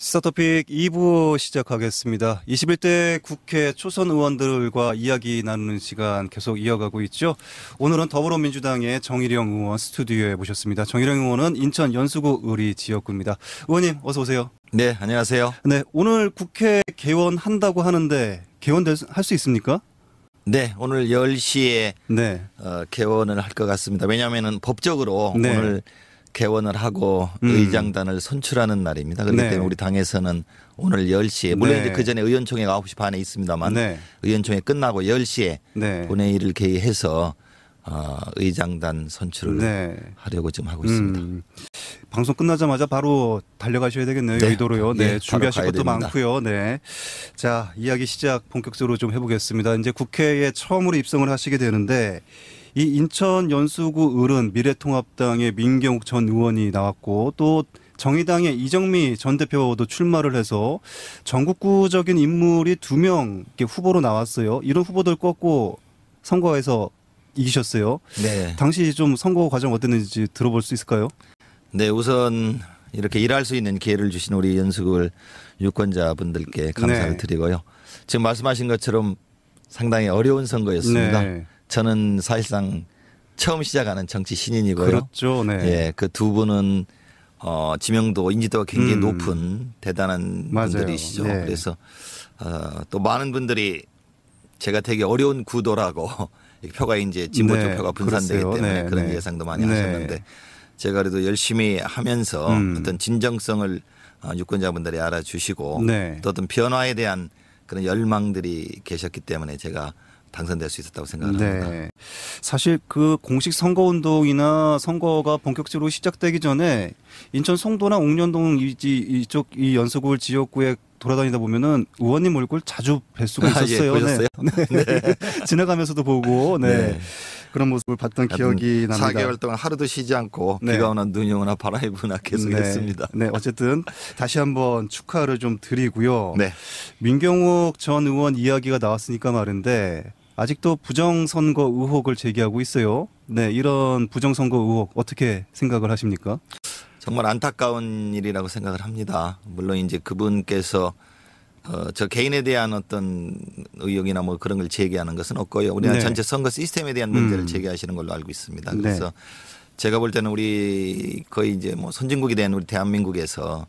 스타터픽 2부 시작하겠습니다. 21대 국회 초선 의원들과 이야기 나누는 시간 계속 이어가고 있죠. 오늘은 더불어민주당의 정일영 의원 스튜디오에 모셨습니다. 정일영 의원은 인천 연수구 의리 지역구입니다. 의원님 어서 오세요. 네, 안녕하세요. 네, 오늘 국회 개원한다고 하는데 개원 할수 있습니까? 네, 오늘 10시에 네. 어, 개원을 할 것 같습니다. 왜냐하면 법적으로 네. 오늘 개원을 하고 음. 의장단을 선출하는 날입니다. 그렇기 네. 때문에 우리 당에서는 오늘 10시에 물론 네. 그 전에 의원총회가 9시 반에 있습니다만 네. 의원총회 끝나고 10시에 본회의를 개의해서 어, 의장단 선출을 네. 하려고 지금 하고 있습니다. 음. 방송 끝나자마자 바로 달려가셔야 되겠네요. 네. 여의도로요. 네. 준비하실 것도 됩니다. 많고요. 네. 자, 이야기 시작 본격적으로 좀 해보겠습니다. 이제 국회에 처음으로 입성을 하시게 되는데 이 인천 연수구 을은 미래통합당의 민경욱 전 의원이 나왔고 또 정의당의 이정미 전 대표도 출마를 해서 전국구적인 인물이 두 명 후보로 나왔어요. 이런 후보들 꺾고 선거에서 이기셨어요. 네. 당시 좀 선거 과정 어땠는지 들어볼 수 있을까요? 네, 우선 이렇게 일할 수 있는 기회를 주신 우리 연수구을 유권자분들께 감사를 네. 드리고요. 지금 말씀하신 것처럼 상당히 어려운 선거였습니다. 네. 저는 사실상 처음 시작하는 정치 신인이고요. 그렇죠. 네. 예, 그 두 분은 어, 지명도, 인지도가 굉장히 음. 높은 대단한 맞아요. 분들이시죠. 네. 그래서 어, 또 많은 분들이 제가 되게 어려운 구도라고 표가 이제 진보적 네, 표가 분산되기 때문에 네. 그런 네. 예상도 많이 네. 하셨는데 제가 그래도 열심히 하면서 음. 어떤 진정성을 어, 유권자분들이 알아주시고 또 어떤 변화에 대한 그런 열망들이 계셨기 때문에 제가 당선될 수 있었다고 생각합니다. 네. 사실 그 공식 선거 운동이나 선거가 본격적으로 시작되기 전에 인천 송도나 옥년동 이쪽 이 연수구 지역구에 돌아다니다 보면은 의원님 얼굴 자주 뵐 수가 있었어요. 아, 예, 네. 네. 네. 네. 지나가면서도 보고 네. 네. 그런 모습을 봤던 기억이 납니다. 4개월 동안 하루도 쉬지 않고 네. 비가 오나 눈이 오나 바람이 부나 계속했습니다. 네. 네. 어쨌든 다시 한번 축하를 좀 드리고요. 네. 민경욱 전 의원 이야기가 나왔으니까 말인데 아직도 부정선거 의혹을 제기하고 있어요. 네, 이런 부정선거 의혹 어떻게 생각을 하십니까? 정말 안타까운 일이라고 생각을 합니다. 물론 이제 그분께서 어, 저 개인에 대한 어떤 의혹이나 뭐 그런 걸 제기하는 것은 없고요. 우리나라 네. 전체 선거 시스템에 대한 문제를 음. 제기하시는 걸로 알고 있습니다. 네. 그래서 네. 제가 볼 때는 우리 거의 이제 뭐 선진국이 된 우리 대한민국에서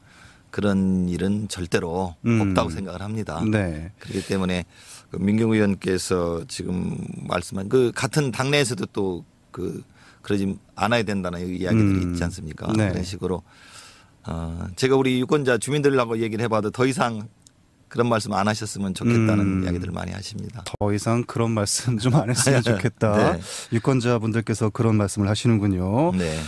그런 일은 절대로 음. 없다고 생각을 합니다. 네. 그렇기 때문에 그 민경 의원께서 지금 말씀한 그 같은 당내에서도 또 그 그러지 않아야 된다는 이야기들이 음. 있지 않습니까? 네. 그런 식으로 어, 제가 우리 유권자 주민들하고 얘기를 해봐도 더 이상 그런 말씀 안 하셨으면 좋겠다는 음, 이야기들 많이 하십니다. 더 이상 그런 말씀 좀 안 했으면 네. 좋겠다. 네. 유권자분들께서 그런 말씀을 하시는군요. 네.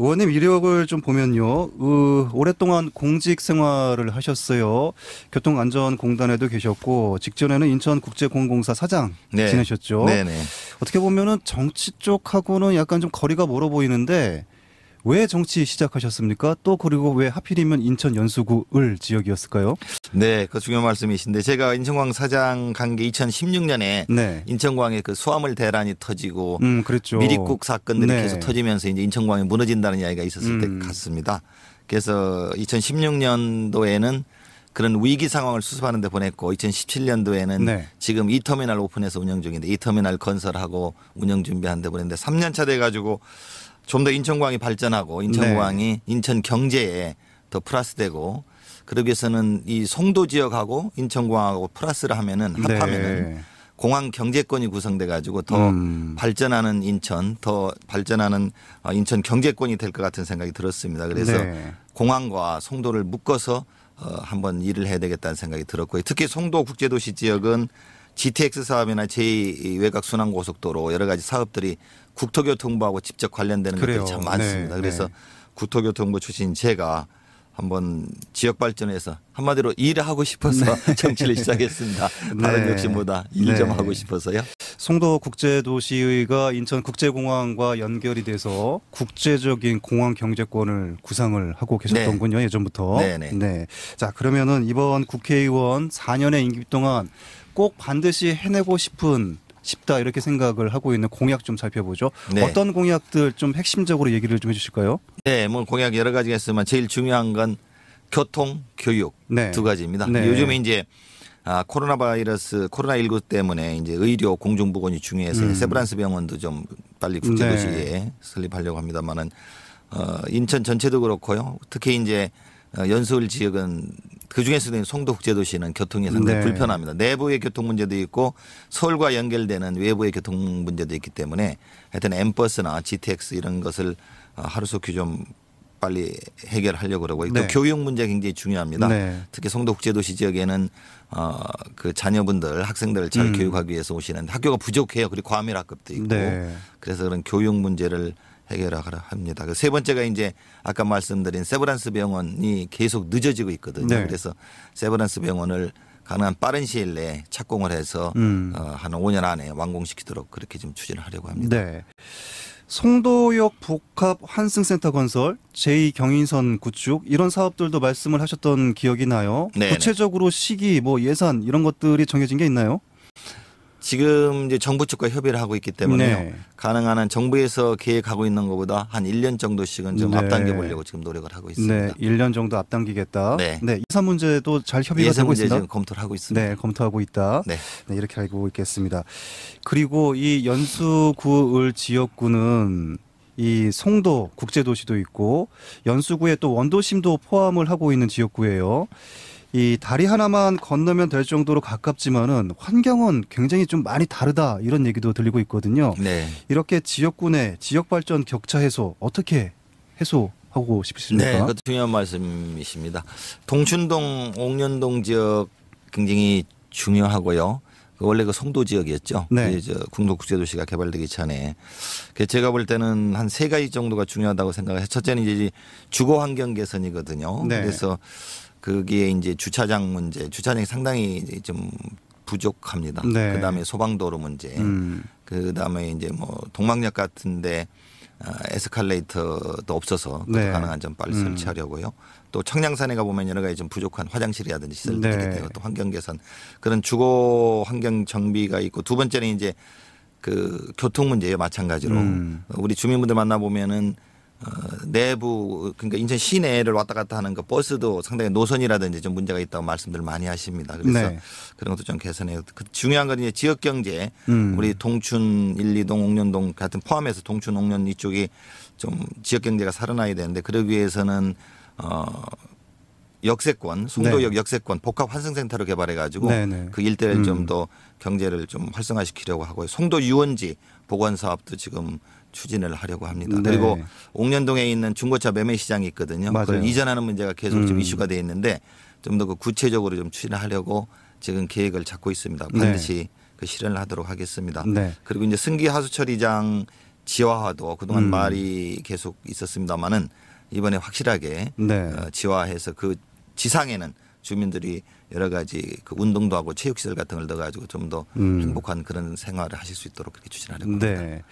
의원님 이력을 좀 보면요. 어, 오랫동안 공직 생활을 하셨어요. 교통안전공단에도 계셨고 직전에는 인천국제공공사 사장 네. 지내셨죠. 네네. 어떻게 보면은 정치 쪽하고는 약간 좀 거리가 멀어 보이는데 왜 정치 시작하셨습니까? 또 그리고 왜 하필이면 인천 연수구 을 지역이었을까요? 네, 그 중요한 말씀이신데 제가 인천광 사장 간 게 2016년에 네. 인천광에그 수화물 대란이 터지고 음, 그랬죠. 미리국 사건들이 네. 계속 터지면서 이제 인천광이 무너진다는 이야기가 있었을 음. 때 갔습니다. 그래서 2016년도에는 그런 위기 상황을 수습하는 데 보냈고 2017년도에는 네. 지금 이 터미널 오픈해서 운영 중인데 이 터미널 건설하고 운영 준비하는 데 보냈는데 3년차 돼 가지고 좀더 인천공항이 발전하고 인천공항이 네. 인천 경제에 더 플러스되고 그러기 위해서는 이 송도 지역하고 인천공항하고 플러스를 하면은 네. 합하면은 네. 공항 경제권이 구성돼 가지고 더 음. 발전하는 인천, 더 발전하는 어, 인천 경제권이 될 것 같은 생각이 들었습니다. 그래서 네. 공항과 송도를 묶어서 어, 한번 일을 해야 되겠다는 생각이 들었고요. 특히 송도 국제도시 지역은 GTX 사업이나 제2외곽순환고속도로 여러 가지 사업들이 국토교통부하고 직접 관련되는 그래요. 것들이 참 네, 많습니다. 네. 그래서 네. 국토교통부 출신 제가 한번 지역 발전에서 한마디로 일하고 싶어서 네. 정치를 시작했습니다. 다른 네. 욕심보다 일좀 네. 하고 싶어서요. 송도 국제도시가 의 인천 국제공항과 연결이 돼서 국제적인 공항 경제권을 구상을 하고 계셨던군요. 네. 예전부터. 네, 네. 네. 자 그러면은 이번 국회의원 4년의 임기 동안 꼭 반드시 해내고 싶은 싶다 이렇게 생각을 하고 있는 공약 좀 살펴보죠. 네. 어떤 공약들 좀 핵심적으로 얘기를 좀 해주실까요? 네, 뭐 공약 여러 가지가 있지만 제일 중요한 건 교통, 교육 네. 두 가지입니다. 네. 요즘에 이제 아, 코로나 바이러스 코로나 19 때문에 이제 의료 공중보건이 중요해서 음. 세브란스 병원도 좀 빨리 국제도시에 네. 설립하려고 합니다만은 어, 인천 전체도 그렇고요. 특히 이제 어, 연수울 지역은 그 중에서도 송도 국제도시는 교통이 상당히 네. 불편합니다. 내부의 교통 문제도 있고 서울과 연결되는 외부의 교통 문제도 있기 때문에 하여튼 엠버스나 GTX 이런 것을 어, 하루속히 좀 빨리 해결하려고 그러고 네. 또 교육 문제 굉장히 중요합니다. 네. 특히 송도 국제도시 지역에는 어그 자녀분들 학생들을 잘 음. 교육하기 위해서 오시는 학교가 부족해요. 그리고 과밀 학급도 있고 네. 그래서 그런 교육 문제를 해결하라 합니다. 그 세 번째가 이제 아까 말씀드린 세브란스 병원이 계속 늦어지고 있거든요. 네. 그래서 세브란스 병원을 가능한 빠른 시일 내에 착공을 해서 음. 어, 한 5년 안에 완공시키도록 그렇게 좀 추진을 하려고 합니다. 네. 송도역 복합 환승센터 건설, 제2 경인선 구축 이런 사업들도 말씀을 하셨던 기억이 나요. 네네. 네. 구체적으로 시기, 뭐 예산 이런 것들이 정해진 게 있나요? 지금 이제 정부 측과 협의를 하고 있기 때문에 네. 가능한 한 정부에서 계획하고 있는 것보다 한 1년 정도씩은 좀 네. 앞당겨 보려고 지금 노력을 하고 네, 있습니다. 네, 1년 정도 앞당기겠다. 네, 네 예산 문제도 잘 협의가 되고 있습니다. 지금 검토를 하고 있습니다. 네, 검토하고 있다. 네. 네, 이렇게 알고 있겠습니다. 그리고 이 연수구을 지역구는 이 송도 국제도시도 있고 연수구에 또 원도심도 포함을 하고 있는 지역구예요. 이 다리 하나만 건너면 될 정도로 가깝지만은 환경은 굉장히 좀 많이 다르다 이런 얘기도 들리고 있거든요. 네. 이렇게 지역군의 지역 발전 격차 해소 어떻게 해소 하고 싶으십니까? 네, 그 중요한 말씀이십니다. 동춘동, 옥년동 지역 굉장히 중요하고요. 그 원래 그 송도 지역이었죠. 네. 이제 국립국제도시가 개발되기 전에 제가 볼 때는 한 세 가지 정도가 중요하다고 생각을 해요. 첫째는 이제 주거 환경 개선이거든요. 네. 그래서 거기에 이제 주차장 문제, 주차장이 상당히 좀 부족합니다. 네. 그다음에 소방도로 문제, 음. 그다음에 이제 뭐 동막역 같은데 아, 에스컬레이터도 없어서 네. 가능한 점 빨리 음. 설치하려고요. 또 청량산에 가 보면 여러 가지 좀 부족한 화장실이라든지 시설들이 네. 되고 또 환경 개선 그런 주거 환경 정비가 있고 두 번째는 이제 그 교통 문제에요 마찬가지로 음. 우리 주민분들 만나 보면은 어, 내부 그러니까 인천 시내를 왔다 갔다 하는 그 버스도 상당히 노선이라든지 좀 문제가 있다고 말씀들 많이 하십니다. 그래서 네. 그런 것도 좀 개선해요. 그 중요한 건 이제 지역 경제. 음. 우리 동춘 1, 2동, 옥년동 같은 포함해서 동춘, 옥년 이쪽이 좀 지역 경제가 살아나야 되는데 그러기 위해서는 어 역세권, 송도역 네. 역세권 복합 환승센터를 개발해 가지고 네, 네. 그 일대를 음. 좀더 경제를 좀 활성화시키려고 하고요. 송도 유원지 복원 사업도 지금 추진을 하려고 합니다. 네. 그리고 옥년동에 있는 중고차 매매 시장이 있거든요. 맞아요. 그걸 이전하는 문제가 계속 지금 음. 이슈가 되어 있는데 좀 더 그 구체적으로 좀 추진하려고 지금 계획을 잡고 있습니다. 반드시 네. 그 실현을 하도록 하겠습니다. 네. 그리고 이제 승기 하수처리장 지화화도 그동안 음. 말이 계속 있었습니다마는 이번에 확실하게 네. 어, 지화해서 그 지상에는 주민들이 여러 가지 그 운동도 하고 체육시설 같은 걸 넣어가지고 좀더 음. 행복한 그런 생활을 하실 수 있도록 그렇게 추진하려고 합니다. 네.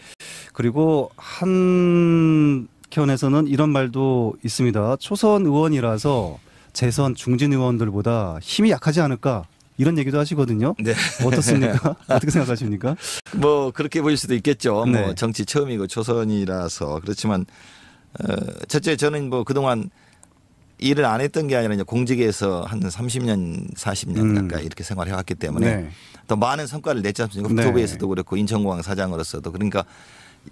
그리고 한 현에서는 이런 말도 있습니다. 초선 의원이라서 재선 중진 의원들보다 힘이 약하지 않을까 이런 얘기도 하시거든요. 네. 어떻습니까? 어떻게 생각하십니까? 뭐 그렇게 보일 수도 있겠죠. 뭐 네. 뭐 정치 처음이고 초선이라서 그렇지만 어, 첫째 저는 뭐 그동안 일을 안 했던 게 아니라 이제 공직에서 한 30년, 40년 음. 가까이 이렇게 생활해 왔기 때문에 네. 더 많은 성과를 냈지 않습니까? 네. 국토부에서도 네. 그렇고 인천공항 사장으로서도 그러니까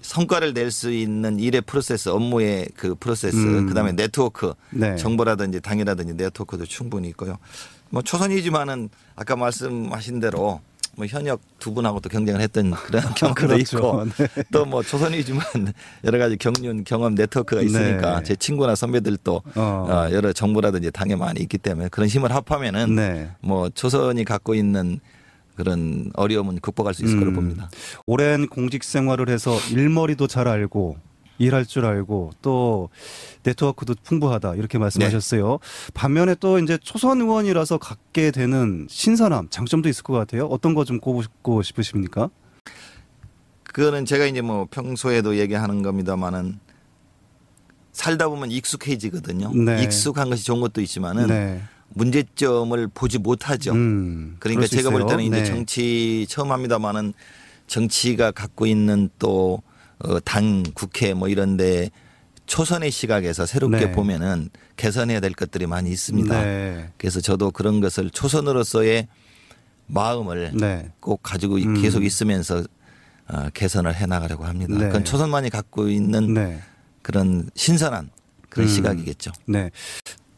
성과를 낼 수 있는 일의 프로세스, 업무의 그 프로세스, 음. 그다음에 네트워크, 네. 정보라든지 당이라든지 네트워크도 충분히 있고요. 뭐 초선이지만은 아까 말씀하신 대로 뭐 현역 두 분하고 도 경쟁을 했던 아, 그런 경험도 그렇죠. 있고 네. 또뭐 초선이지만 여러 가지 경륜 경험 네트워크가 네. 있으니까 네. 제 친구나 선배들도 어. 어. 여러 정보라든지 당에 많이 있기 때문에 그런 힘을 합하면은 네. 뭐 초선이 갖고 있는 그런 어려움은 극복할 수 있을 음. 거로 봅니다. 오랜 공직 생활을 해서 일머리도 잘 알고 일할 줄 알고 또 네트워크도 풍부하다 이렇게 말씀하셨어요. 반면에 또 이제 초선 의원이라서 갖게 되는 신선함 장점도 있을 것 같아요. 어떤 거좀 꼽고 싶으십니까? 그거는 제가 이제 뭐 평소에도 얘기하는 겁니다만은 살다 보면 익숙해지거든요. 네. 익숙한 것이 좋은 것도 있지만은 네. 문제점을 보지 못하죠. 음, 그러니까 제가 볼 때는 이제 네. 정치 처음 합니다만은 정치가 갖고 있는 또 어, 당 국회 뭐 이런데 초선의 시각에서 새롭게 네. 보면은 개선해야 될 것들이 많이 있습니다. 네. 그래서 저도 그런 것을 초선으로서의 마음을 네. 꼭 가지고 음. 계속 있으면서 어, 개선을 해 나가려고 합니다. 네. 그건 초선만이 갖고 있는 네. 그런 신선한 그런 음. 시각이겠죠. 네.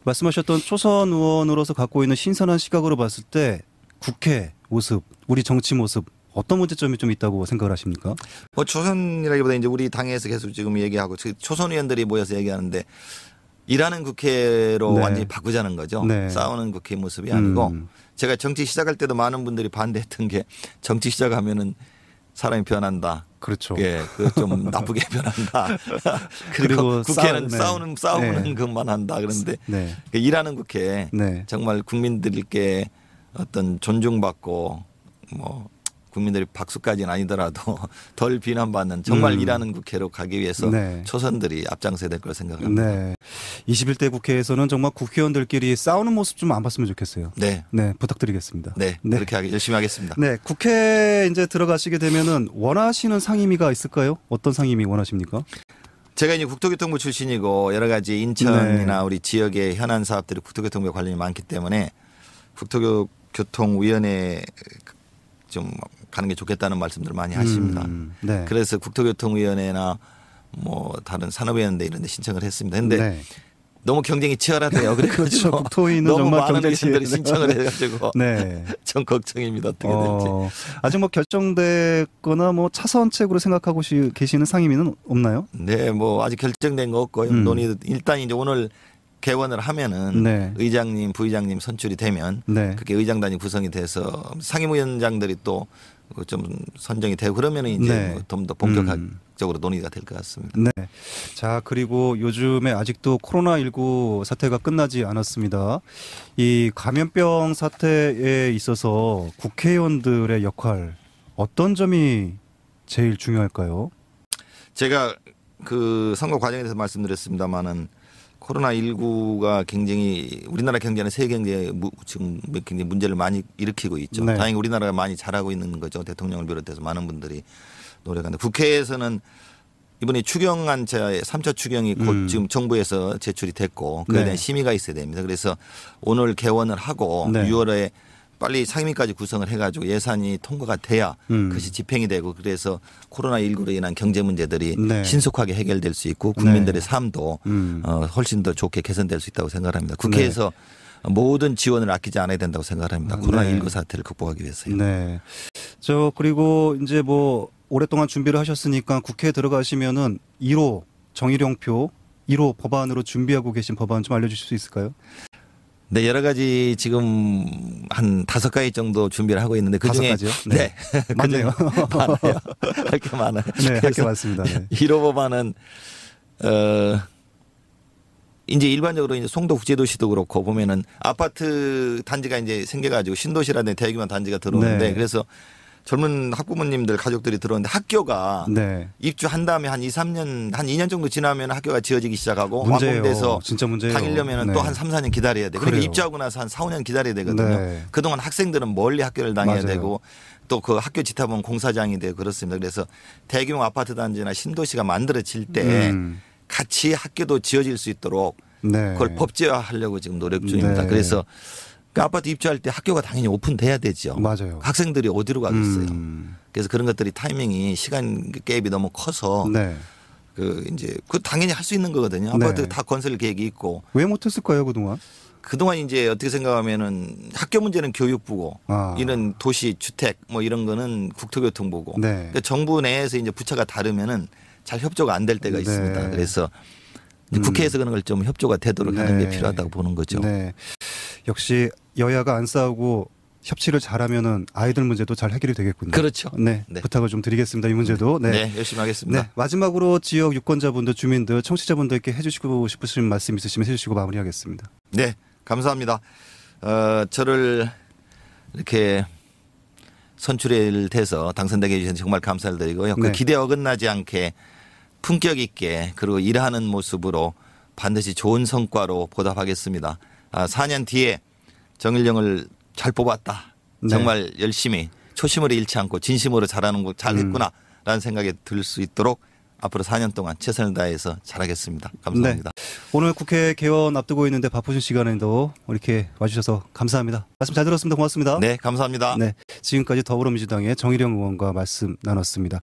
말씀하셨던 초선 의원으로서 갖고 있는 신선한 시각으로 봤을 때 국회 모습, 우리 정치 모습 어떤 문제점이 좀 있다고 생각을 하십니까? 뭐 초선이라기보다 이제 우리 당에서 계속 지금 얘기하고 초선 의원들이 모여서 얘기하는데 일하는 국회로 네. 완전히 바꾸자는 거죠. 네. 싸우는 국회 모습이 아니고 음. 제가 정치 시작할 때도 많은 분들이 반대했던 게 정치 시작하면은 사람이 변한다. 그렇죠. 예, 그좀 나쁘게 변한다. 그리고, 그리고, 국회는 싸우, 네. 는 싸우는 네. 것만 한다. 그런데 네. 그 일하는 국회 네. 정말 국민들께 어떤 존중받고 뭐 국민들이 박수까지는 아니더라도 덜 비난받는 정말 음. 일하는 국회로 가기 위해서 네. 초선들이 앞장서야 될걸 생각합니다. 네. 21대 국회에서는 정말 국회의원들끼리 싸우는 모습 좀 안 봤으면 좋겠어요. 네. 네, 부탁드리겠습니다. 네. 네. 그렇게 하기, 열심히 하겠습니다. 네. 국회 이제 들어가시게 되면은 원하시는 상임위가 있을까요? 어떤 상임위 원하십니까? 제가 이제 국토교통부 출신이고 여러 가지 인천이나 네. 우리 지역의 현안 사업들이 국토교통부에 관련이 많기 때문에 국토교통위원회 좀 가는 게 좋겠다는 말씀들 많이 하십니다. 음, 네. 그래서 국토교통위원회나 뭐 다른 산업위원회 이런 데 신청을 했습니다. 근데 네. 너무 경쟁이 치열하대요. 그렇죠 국토위는 너무 많은 의원들이 신청을 네. 해가지고 네. 좀 걱정입니다. 어떻게 될지 어, 아직 뭐 결정됐거나 뭐 차선책으로 생각하고 계시는 상임위는 없나요? 네, 뭐 아직 결정된 거 없고요. 음. 논의 일단 이제 오늘 개원을 하면은 네. 의장님, 부의장님 선출이 되면 네. 그게 의장단이 구성이 돼서 상임위원장들이 또그 좀 선정이 되고 그러면 은 이제 네. 뭐 좀더 본격적으로 음. 논의가 될 것 같습니다. 네. 자 그리고 요즘에 아직도 코로나 19 사태가 끝나지 않았습니다. 이 감염병 사태에 있어서 국회의원들의 역할 어떤 점이 제일 중요할까요? 제가 그 선거 과정에 서 말씀드렸습니다만은 코로나19가 굉장히 우리나라 경제는 세계 경제에 지금 굉장히 문제를 많이 일으키고 있죠. 네. 다행히 우리나라가 많이 잘하고 있는 거죠. 대통령을 비롯해서 많은 분들이 노력하는데 국회에서는 이번에 추경안 제삼차 추경이 곧 음. 지금 정부에서 제출이 됐고 그에 네. 대한 네. 심의가 있어야 됩니다. 그래서 오늘 개원을 하고 네. 6월에 빨리 상임위까지 구성을 해가지고 예산이 통과가 돼야 음. 그것이 집행이 되고 그래서 코로나 19로 인한 경제 문제들이 네. 신속하게 해결될 수 있고 국민들의 네. 삶도 음. 어, 훨씬 더 좋게 개선될 수 있다고 생각합니다. 네. 국회에서 네. 모든 지원을 아끼지 않아야 된다고 생각합니다. 아, 코로나 19 사태를 극복하기 위해서요. 네. 저 그리고 이제 뭐 오랫동안 준비를 하셨으니까 국회에 들어가시면은 1호 정일용표 1호 법안으로 준비하고 계신 법안 좀 알려주실 수 있을까요? 네, 여러 가지 지금 한 다섯 가지 정도 준비를 하고 있는데 그 중에 가지요? 네. 네. 그 맞아요 많아요. 할 게 많아요. 네, 할 게 많습니다. 네. 히로보바는 어 이제 일반적으로 이제 송도 국제도시도 그렇고 보면은 아파트 단지가 이제 생겨가지고 신도시라는 대규모 단지가 들어오는데 네. 그래서 젊은 학부모님들 가족들이 들어오는데 학교가 네. 입주한 다음에 한 2, 3년 한 2년 정도 지나면 학교가 지어지기 시작하고 문제예요. 완공돼서 진짜 당일려면 네. 또한 3, 4년 기다려야 돼. 그러니까 그래요. 입주하고 나서 한 4, 5년 기다려야 되거든요. 네. 그동안 학생들은 멀리 학교를 다녀야 맞아요. 되고 또 그 학교 지탑은 공사장이 되고 그렇습니다. 그래서 대규모 아파트 단지나 신도시가 만들어질 때 음. 같이 학교도 지어질 수 있도록 네. 그걸 법제화하려고 지금 노력 중입니다. 네. 그래서 그 아파트 입주할 때 학교가 당연히 오픈돼야 되죠. 맞아요. 학생들이 어디로 가겠어요. 음. 그래서 그런 것들이 타이밍이 시간 갭이 너무 커서 네. 그 이제 그 당연히 할 수 있는 거거든요. 아파트 네. 다 건설 계획이 있고 왜 못했을까요 그동안? 그동안 이제 어떻게 생각하면은 학교 문제는 교육부고 아. 이런 도시 주택 뭐 이런 거는 국토교통부고 네. 그러니까 정부 내에서 이제 부처가 다르면은 잘 협조가 안 될 때가 네. 있습니다. 그래서 음. 국회에서 그런 걸 좀 협조가 되도록 네. 하는 게 네. 필요하다고 보는 거죠. 네. 역시 여야가 안 싸우고 협치를 잘하면은 아이들 문제도 잘 해결이 되겠군요. 그렇죠. 네, 네. 부탁을 좀 드리겠습니다. 이 문제도. 음. 네. 네 열심히 하겠습니다. 네. 마지막으로 지역 유권자분들, 주민들, 청취자분들께 해주시고 싶으신 말씀 있으시면 해주시고 마무리하겠습니다. 네, 감사합니다. 어, 저를 이렇게 선출에 돼서 당선되게 해주신 정말 감사 드리고요. 그 네. 기대 어긋나지 않게 품격 있게 그리고 일하는 모습으로 반드시 좋은 성과로 보답하겠습니다. 아, 4년 뒤에 정일영을 잘 뽑았다. 네. 정말 열심히 초심을 잃지 않고 진심으로 잘하는 거 잘했구나라는 음. 생각이 들 수 있도록 앞으로 4년 동안 최선을 다해서 잘하겠습니다. 감사합니다. 네. 오늘 국회 개원 앞두고 있는데 바쁘신 시간에도 이렇게 와주셔서 감사합니다. 말씀 잘 들었습니다. 고맙습니다. 네, 감사합니다. 네, 지금까지 더불어민주당의 정일영 의원과 말씀 나눴습니다.